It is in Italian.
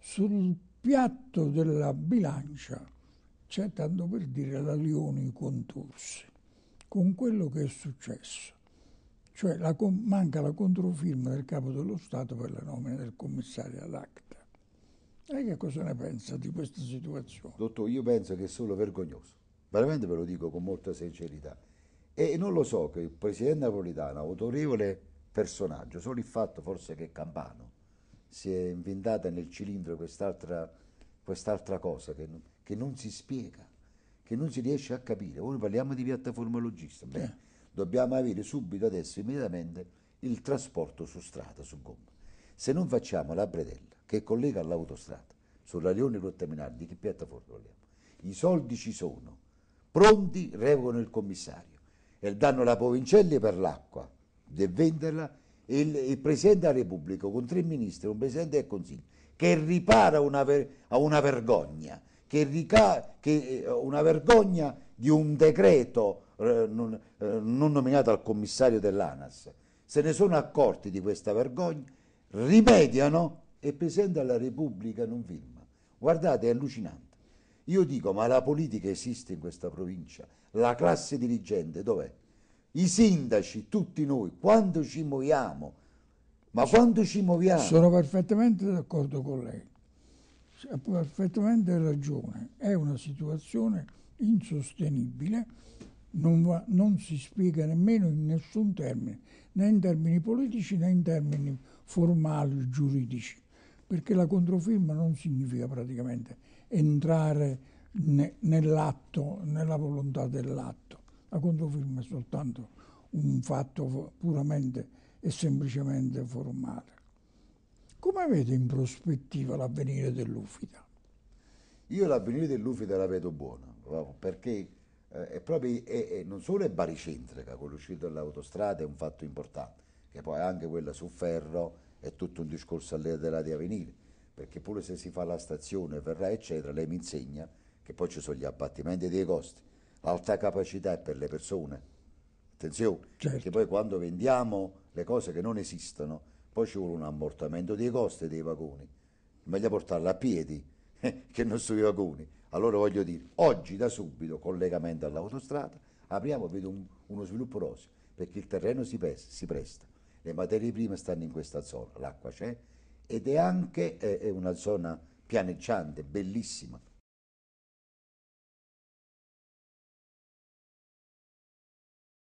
sul piatto della bilancia c'è tanto per dire la Lioni contorse con quello che è successo. Cioè la manca la controfirma del capo dello Stato per la nomina del commissario all'ACTA. Lei che cosa ne pensa di questa situazione? Dottor, io penso che è solo vergognoso, veramente ve lo dico con molta sincerità. E non lo so che il presidente napolitano, autorevole personaggio, solo il fatto forse che è campano, si è inventata nel cilindro quest'altra, quest'altra cosa che, che, non si spiega, che non si riesce a capire. Ora parliamo di piattaforma logistica. Beh, dobbiamo avere subito adesso, immediatamente, il trasporto su strada, su gomma. Se non facciamo la bredella che collega all'autostrada, sulla Leone Rotta di che piattaforma parliamo? I soldi ci sono, pronti, revocano il commissario e danno la Povincelli per l'acqua, deve venderla il, il Presidente della Repubblica con tre ministri, un Presidente del Consiglio, che ripara una ver, a una vergogna, che rica, che, eh, una vergogna di un decreto eh, non, eh, non nominato al commissario dell'ANAS, se ne sono accorti di questa vergogna, rimediano e il Presidente della Repubblica non firma. Guardate, è allucinante. Io dico, ma la politica esiste in questa provincia? La classe dirigente dov'è? i sindaci, tutti noi, quando ci muoviamo, ma quando ci muoviamo... Sono perfettamente d'accordo con lei, ha perfettamente ragione, è una situazione insostenibile, non, va, non si spiega nemmeno in nessun termine, né in termini politici né in termini formali, giuridici, perché la controfirma non significa praticamente entrare ne, nell'atto, nella volontà dell'atto la controfirma è soltanto un fatto puramente e semplicemente formale. Come vede in prospettiva l'avvenire dell'Ufida? Io l'avvenire dell'Ufida la vedo buona, perché eh, è proprio, è, è, non solo è baricentrica, con l'uscita dell'autostrada è un fatto importante, che poi anche quella su ferro è tutto un discorso all'era di avvenire, perché pure se si fa la stazione, verrà eccetera, lei mi insegna che poi ci sono gli abbattimenti dei costi, alta capacità per le persone. Attenzione, certo. perché poi quando vendiamo le cose che non esistono, poi ci vuole un ammortamento dei costi dei vagoni. Meglio portarla a piedi che non sui vagoni. Allora voglio dire, oggi da subito collegamento all'autostrada, apriamo vedo un, uno sviluppo rosso, perché il terreno si, pes- si, presta, le materie prime stanno in questa zona, l'acqua c'è ed è anche eh, è una zona pianeggiante, bellissima,